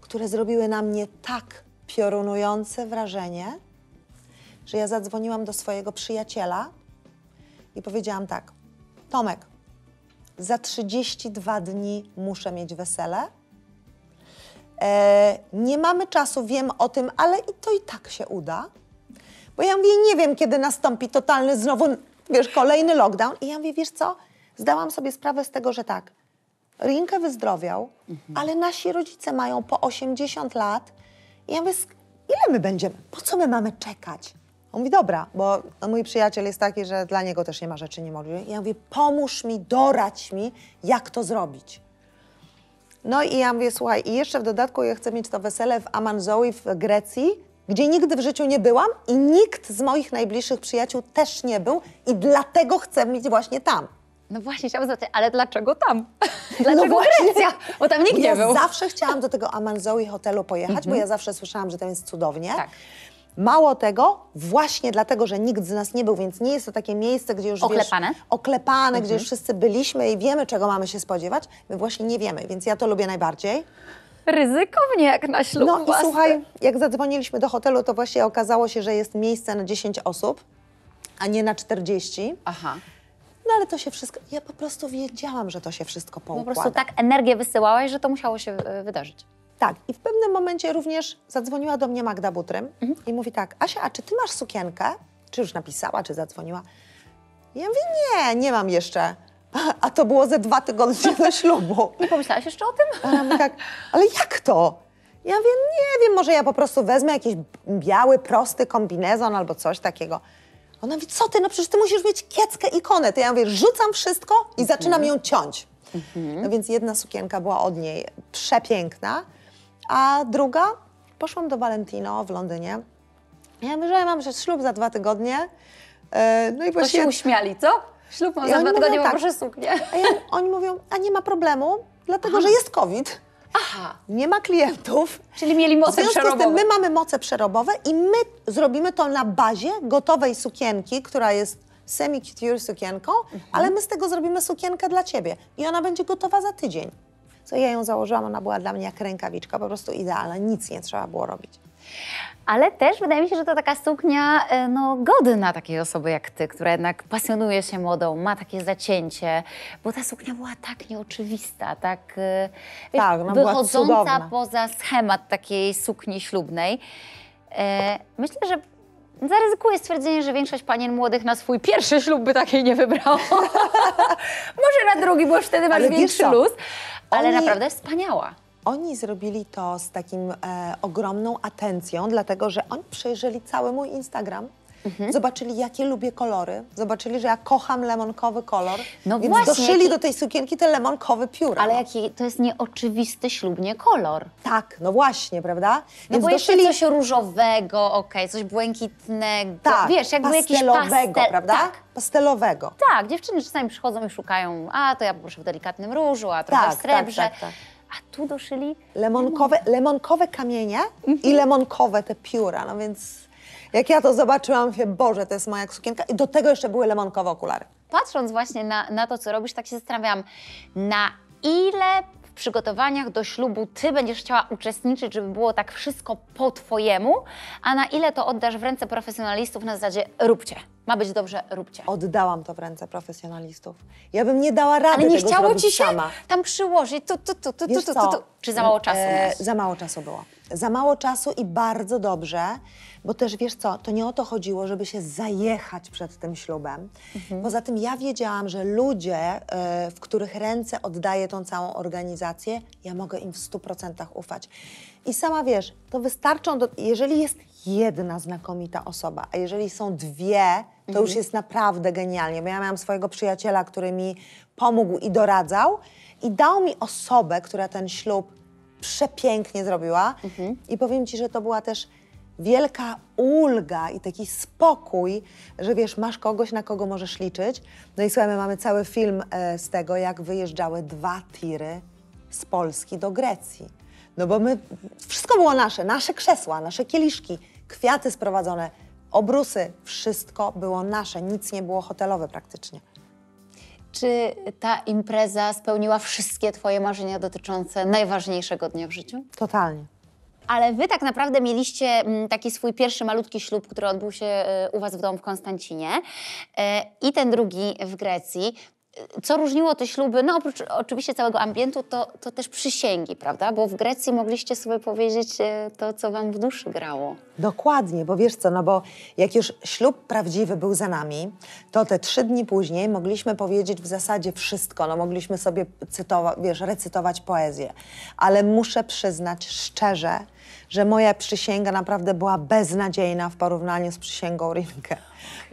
które zrobiły na mnie tak piorunujące wrażenie, że ja zadzwoniłam do swojego przyjaciela i powiedziałam tak: Tomek, za 32 dni muszę mieć wesele. E, nie mamy czasu, wiem o tym, ale i to i tak się uda. Bo ja mówię, nie wiem, kiedy nastąpi totalny znowu wiesz, kolejny lockdown. I ja mówię, wiesz co, zdałam sobie sprawę z tego, że tak, Rinkę wyzdrowiał, mhm. ale nasi rodzice mają po 80 lat. I ja mówię, ile my będziemy, po co my mamy czekać? On mówi, dobra, bo no, mój przyjaciel jest taki, że dla niego też nie ma rzeczy niemożliwych. I ja mówię, pomóż mi, dorać mi, jak to zrobić. No i ja mówię, słuchaj, i jeszcze w dodatku ja chcę mieć to wesele w Amanzoi w Grecji, gdzie nigdy w życiu nie byłam i nikt z moich najbliższych przyjaciół też nie był i dlatego chcę mieć właśnie tam. No właśnie, chciałam zapytać, ale dlaczego tam? [laughs] No dlaczego no Grecja? Bo tam nikt nie ja był. zawsze chciałam do tego Amanzoi hotelu pojechać, mm -hmm. bo mhm. ja zawsze słyszałam, że tam jest cudownie. Tak. Mało tego, właśnie dlatego, że nikt z nas nie był, więc nie jest to takie miejsce, gdzie już oklepane, wiesz, oklepane mhm. gdzie już mhm. wszyscy byliśmy i wiemy, czego mamy się spodziewać. My właśnie nie wiemy, więc ja to lubię najbardziej ryzykownie jak na ślub No własny. i słuchaj, jak zadzwoniliśmy do hotelu, to właśnie okazało się, że jest miejsce na 10 osób, a nie na 40. Aha. No ale to się wszystko, ja po prostu wiedziałam, że to się wszystko Po prostu tak energię wysyłałaś, że to musiało się e, wydarzyć. Tak, i w pewnym momencie również zadzwoniła do mnie Magda Butrym mhm. i mówi tak, Asia, a czy ty masz sukienkę? Czy już napisała, czy zadzwoniła? Ja mówię, nie, nie mam jeszcze. A to było ze dwa tygodnie do ślubu. Nie [laughs] pomyślałaś jeszcze o tym? A, no tak, ale jak to? Ja wiem, nie wiem, może ja po prostu wezmę jakiś biały, prosty kombinezon albo coś takiego. Ona mówi, co ty, no przecież ty musisz mieć kieckę i konę. To ja mówię, rzucam wszystko i mhm. zaczynam ją ciąć. Mhm. No więc jedna sukienka była od niej przepiękna, a druga poszłam do Valentino w Londynie. Ja mówię, że ja mam ślub za dwa tygodnie. E, no i właśnie... To się uśmiali, co? Ślub mam za dwa tygodnie, tak, proszę suknię. A ja, oni mówią, a nie ma problemu, dlatego Aha. że jest COVID. Aha. Nie ma klientów. Czyli mieli moce przerobowe. W związku przerobowe. z tym my mamy moce przerobowe i my zrobimy to na bazie gotowej sukienki, która jest semi-couture sukienką, mhm. ale my z tego zrobimy sukienkę dla Ciebie i ona będzie gotowa za tydzień. Co ja ją założyłam, ona była dla mnie jak rękawiczka, po prostu idealna, nic nie trzeba było robić ale też wydaje mi się, że to taka suknia e, no, godna takiej osoby jak ty, która jednak pasjonuje się modą, ma takie zacięcie, bo ta suknia była tak nieoczywista, tak, e, tak no, wychodząca poza schemat takiej sukni ślubnej. E, myślę, że Zaryzykuję stwierdzenie, że większość panien młodych na swój pierwszy ślub by takiej nie wybrało. [laughs] [laughs] Może na drugi, bo już wtedy masz większy luz. Ale Oni... naprawdę wspaniała. Oni zrobili to z takim e, ogromną atencją, dlatego że oni przejrzeli cały mój Instagram, Mhm. Zobaczyli, jakie lubię kolory. Zobaczyli, że ja kocham lemonkowy kolor. No więc właśnie, doszyli jaki... do tej sukienki ten lemonkowy pióra. Ale jaki to jest nieoczywisty ślubnie kolor. Tak, no właśnie, prawda? No więc bo doszyli... jeszcze coś różowego, okej, okay, coś błękitnego. Tak, wiesz, jakby pastelowego, jakiś pastel... prawda? Tak. Pastelowego. Tak, dziewczyny czasami przychodzą i szukają, a to ja poproszę w delikatnym różu, a trochę tak, w tak, srebrze. Tak, tak, tak a tu doszyli lemonkowe, lemon. lemonkowe kamienie mhm. i lemonkowe te pióra, no więc jak ja to zobaczyłam, mówię, Boże, to jest moja sukienka i do tego jeszcze były lemonkowe okulary. Patrząc właśnie na, na to, co robisz, tak się zastanawiam, na ile przygotowaniach do ślubu Ty będziesz chciała uczestniczyć, żeby było tak wszystko po Twojemu, a na ile to oddasz w ręce profesjonalistów na zasadzie róbcie. Ma być dobrze, róbcie. Oddałam to w ręce profesjonalistów. Ja bym nie dała rady Ale nie tego chciało ci się sama. tam przyłożyć, tu, tu, tu, tu, tu, tu, tu, tu. Czy za mało czasu? E, za mało czasu było. Za mało czasu i bardzo dobrze, bo też wiesz co, to nie o to chodziło, żeby się zajechać przed tym ślubem. Mhm. Poza tym ja wiedziałam, że ludzie, e, w których ręce oddaję tą całą organizację, ja mogę im w 100% ufać. I sama wiesz, to wystarczą, do, jeżeli jest jedna znakomita osoba, a jeżeli są dwie, to mhm. już jest naprawdę genialnie. Bo ja miałam swojego przyjaciela, który mi pomógł i doradzał i dał mi osobę, która ten ślub przepięknie zrobiła. Mhm. I powiem Ci, że to była też wielka ulga i taki spokój, że wiesz, masz kogoś, na kogo możesz liczyć. No i słuchaj, my mamy cały film e, z tego, jak wyjeżdżały dwa tiry z Polski do Grecji. No bo my, wszystko było nasze, nasze krzesła, nasze kieliszki, kwiaty sprowadzone, obrusy, wszystko było nasze, nic nie było hotelowe praktycznie. Czy ta impreza spełniła wszystkie Twoje marzenia dotyczące najważniejszego dnia w życiu? Totalnie. Ale wy tak naprawdę mieliście mm, taki swój pierwszy malutki ślub, który odbył się y, u was w domu w Konstancinie y, i ten drugi w Grecji co różniło te śluby, no oprócz oczywiście całego ambientu, to, to też przysięgi, prawda? Bo w Grecji mogliście sobie powiedzieć e, to, co wam w duszy grało. Dokładnie, bo wiesz co, no bo jak już ślub prawdziwy był za nami, to te trzy dni później mogliśmy powiedzieć w zasadzie wszystko. No mogliśmy sobie cytować, wiesz, recytować poezję. Ale muszę przyznać szczerze, że moja przysięga naprawdę była beznadziejna w porównaniu z przysięgą Rinke.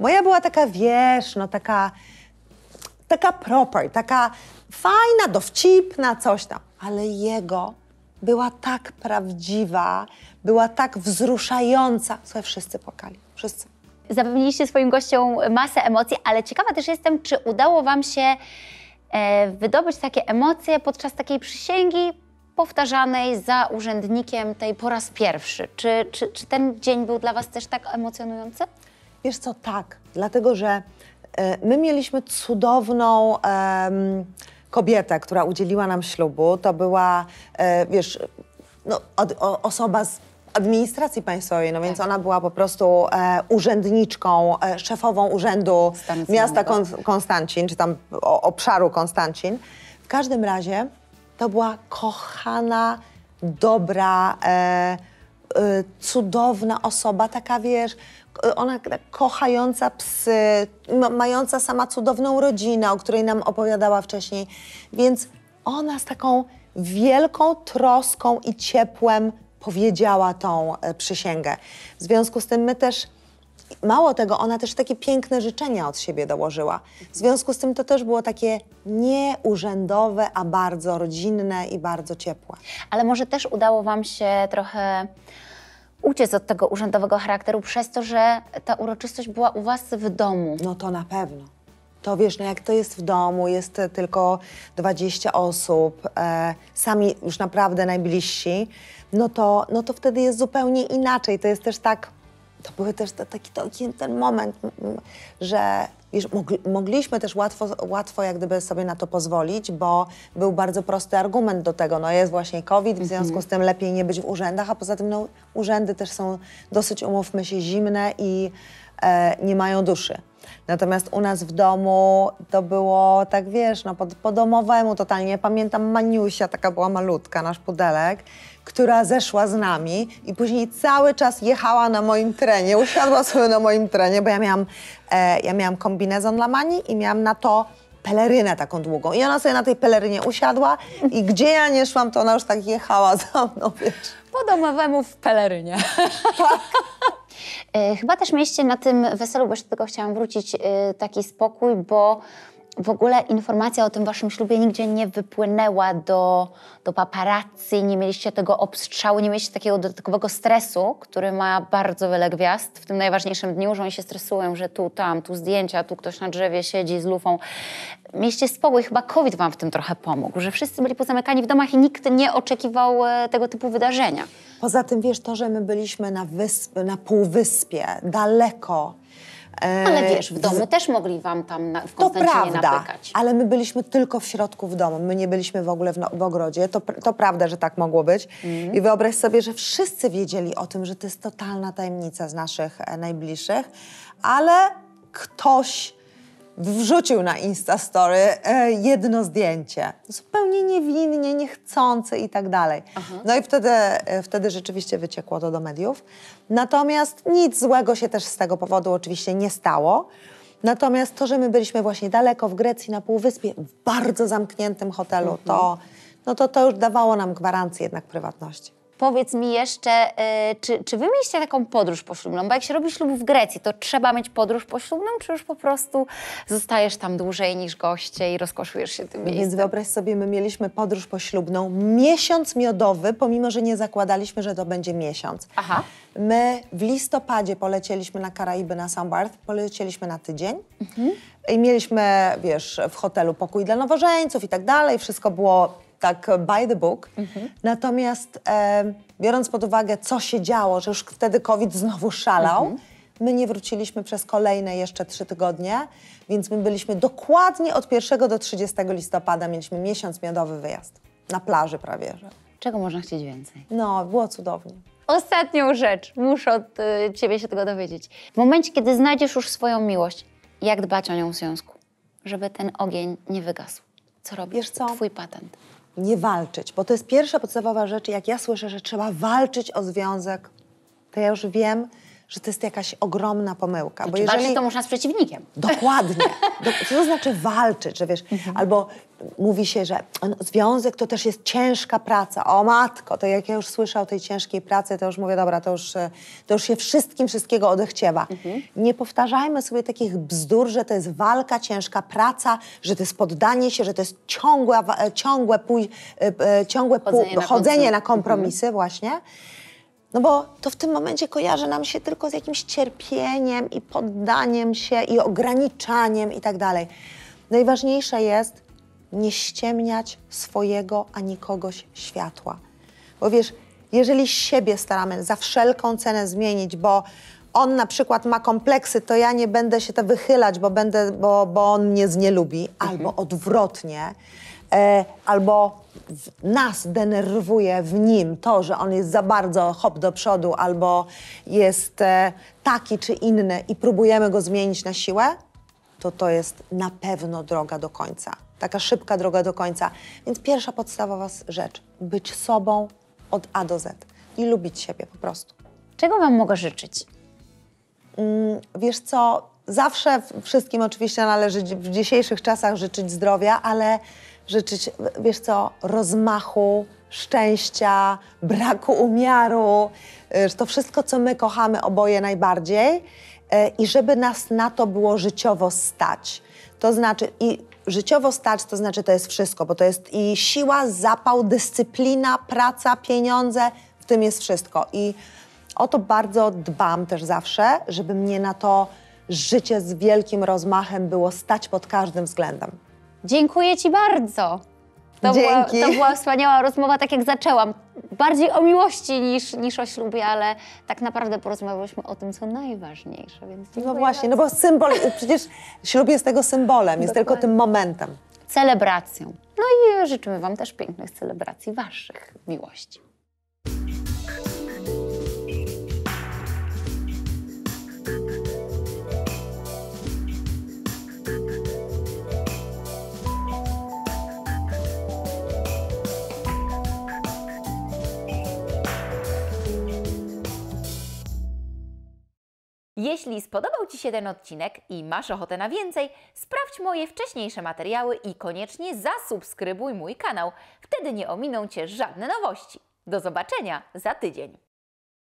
Moja była taka, wiesz, no taka taka proper, taka fajna, dowcipna, coś tam. Ale jego była tak prawdziwa, była tak wzruszająca. Słuchaj, wszyscy płakali, wszyscy. Zapewniliście swoim gościom masę emocji, ale ciekawa też jestem, czy udało Wam się e, wydobyć takie emocje podczas takiej przysięgi powtarzanej za urzędnikiem tej po raz pierwszy. Czy, czy, czy ten dzień był dla Was też tak emocjonujący? Wiesz co, tak, dlatego że E, my mieliśmy cudowną um, kobietę, która udzieliła nam ślubu. To była, e, wiesz, no, od, o, osoba z administracji państwowej, no więc tak. ona była po prostu e, urzędniczką, e, szefową urzędu miasta Kon Konstancin, czy tam o, obszaru Konstancin. W każdym razie to była kochana, dobra, e, Y, cudowna osoba, taka wiesz, y, ona tak kochająca psy, mająca sama cudowną rodzinę, o której nam opowiadała wcześniej. Więc ona z taką wielką troską i ciepłem powiedziała tą y, przysięgę. W związku z tym my też Mało tego, ona też takie piękne życzenia od siebie dołożyła. W związku z tym to też było takie nieurzędowe, a bardzo rodzinne i bardzo ciepłe. Ale może też udało Wam się trochę uciec od tego urzędowego charakteru przez to, że ta uroczystość była u Was w domu. No to na pewno. To wiesz, no jak to jest w domu, jest tylko 20 osób, e, sami już naprawdę najbliżsi, no to, no to wtedy jest zupełnie inaczej. To jest też tak to był też taki taki ten moment, że mogliśmy też łatwo, łatwo jak gdyby sobie na to pozwolić, bo był bardzo prosty argument do tego, no jest właśnie COVID, w mhm. związku z tym lepiej nie być w urzędach, a poza tym no, urzędy też są dosyć, umówmy się, zimne i e, nie mają duszy. Natomiast u nas w domu to było tak, wiesz, no po, po domowemu totalnie. pamiętam Maniusia, taka była malutka, nasz pudelek która zeszła z nami i później cały czas jechała na moim trenie, usiadła sobie na moim trenie, bo ja miałam, e, ja miałam kombinezon dla Mani i miałam na to pelerynę taką długą. I ona sobie na tej pelerynie usiadła i gdzie ja nie szłam, to ona już tak jechała za mną, wiesz. Po domowemu w pelerynie. Tak. E, chyba też mieście na tym weselu, bo jeszcze tylko chciałam wrócić, e, taki spokój, bo w ogóle informacja o tym waszym ślubie nigdzie nie wypłynęła do, do paparazzi, nie mieliście tego obstrzału, nie mieliście takiego dodatkowego stresu, który ma bardzo wiele gwiazd w tym najważniejszym dniu, że oni się stresują, że tu, tam, tu zdjęcia, tu ktoś na drzewie siedzi z lufą. Mieliście spokój, chyba COVID wam w tym trochę pomógł, że wszyscy byli pozamykani w domach i nikt nie oczekiwał e, tego typu wydarzenia. Poza tym wiesz to, że my byliśmy na, wysp- na półwyspie, daleko, ale e, wiesz, w domu też mogli wam tam na, w Konstancinie To prawda, napykać. ale my byliśmy tylko w środku w domu, my nie byliśmy w ogóle w, no, w ogrodzie. To, to prawda, że tak mogło być. Mhm. I wyobraź sobie, że wszyscy wiedzieli o tym, że to jest totalna tajemnica z naszych e, najbliższych, ale ktoś wrzucił na Instastory Story e, jedno zdjęcie. Zupełnie niewinnie, niechcący i tak dalej. No i wtedy, e, wtedy rzeczywiście wyciekło to do mediów. Natomiast nic złego się też z tego powodu oczywiście nie stało. Natomiast to, że my byliśmy właśnie daleko w Grecji, na Półwyspie, w bardzo zamkniętym hotelu, mhm. to, no to to już dawało nam gwarancję jednak prywatności. Powiedz mi jeszcze, y, czy, czy wy mieliście taką podróż poślubną? Bo jak się robi ślub w Grecji, to trzeba mieć podróż poślubną, czy już po prostu zostajesz tam dłużej niż goście i rozkoszujesz się tym miejscem? Więc wyobraź sobie, my mieliśmy podróż poślubną, miesiąc miodowy, pomimo, że nie zakładaliśmy, że to będzie miesiąc. Aha. My w listopadzie polecieliśmy na Karaiby, na San polecieliśmy na tydzień. Mhm. I mieliśmy, wiesz, w hotelu pokój dla nowożeńców i tak dalej. Wszystko było tak by the book. Mhm. Natomiast e, biorąc pod uwagę, co się działo, że już wtedy COVID znowu szalał, mhm. my nie wróciliśmy przez kolejne jeszcze trzy tygodnie, więc my byliśmy dokładnie od 1 do 30 listopada, mieliśmy miesiąc miodowy wyjazd na plaży prawie. Że. Czego można chcieć więcej? No, było cudownie. Ostatnią rzecz, muszę od y, ciebie się tego dowiedzieć. W momencie, kiedy znajdziesz już swoją miłość, jak dbać o nią w związku, żeby ten ogień nie wygasł? Co robisz? Wiesz co? Twój patent nie walczyć, bo to jest pierwsza podstawowa rzecz, jak ja słyszę, że trzeba walczyć o związek, to ja już wiem, że to jest jakaś ogromna pomyłka. Znaczy, bo jeżeli... walczyć to można z przeciwnikiem. Dokładnie. [laughs] Do... Co to znaczy walczyć, że wiesz, mhm. albo mówi się, że no, związek to też jest ciężka praca. O matko, to jak ja już słyszę o tej ciężkiej pracy, to już mówię, dobra, to już, e, to już się wszystkim wszystkiego odechciewa. Mhm. Nie powtarzajmy sobie takich bzdur, że to jest walka, ciężka praca, że to jest poddanie się, że to jest ciągłe, ciągłe, pój, e, e, ciągłe chodzenie, na, chodzenie na, mhm. kompromisy mhm. właśnie. No bo to w tym momencie kojarzy nam się tylko z jakimś cierpieniem i poddaniem się i ograniczaniem i tak dalej. Najważniejsze jest, nie ściemniać swojego ani kogoś światła. Bo wiesz, jeżeli siebie staramy za wszelką cenę zmienić, bo on na przykład ma kompleksy, to ja nie będę się to wychylać, bo, będę, bo, bo on mnie znielubi, mhm. albo odwrotnie, e, albo nas denerwuje w nim to, że on jest za bardzo hop do przodu, albo jest e, taki czy inny i próbujemy go zmienić na siłę, to to jest na pewno droga do końca taka szybka droga do końca. Więc pierwsza podstawowa rzecz, być sobą od A do Z i lubić siebie po prostu. Czego Wam mogę życzyć? Mm, wiesz co, zawsze wszystkim oczywiście należy w dzisiejszych czasach życzyć zdrowia, ale życzyć, wiesz co, rozmachu, szczęścia, braku umiaru, y, to wszystko, co my kochamy oboje najbardziej y, i żeby nas na to było życiowo stać. To znaczy, i życiowo stać, to znaczy to jest wszystko, bo to jest i siła, zapał, dyscyplina, praca, pieniądze, w tym jest wszystko. I o to bardzo dbam też zawsze, żeby mnie na to życie z wielkim rozmachem było stać pod każdym względem. Dziękuję Ci bardzo. To, Dzięki. Była, to była wspaniała rozmowa, tak jak zaczęłam bardziej o miłości niż, niż o ślubie, ale tak naprawdę porozmawiałyśmy o tym, co najważniejsze. Więc no właśnie, bardzo. no bo symbol, przecież ślub jest tego symbolem, Dokładnie. jest tylko tym momentem. Celebracją. No i życzymy Wam też pięknych celebracji Waszych miłości. Jeśli spodobał Ci się ten odcinek i masz ochotę na więcej, sprawdź moje wcześniejsze materiały i koniecznie zasubskrybuj mój kanał. Wtedy nie ominą Cię żadne nowości. Do zobaczenia za tydzień.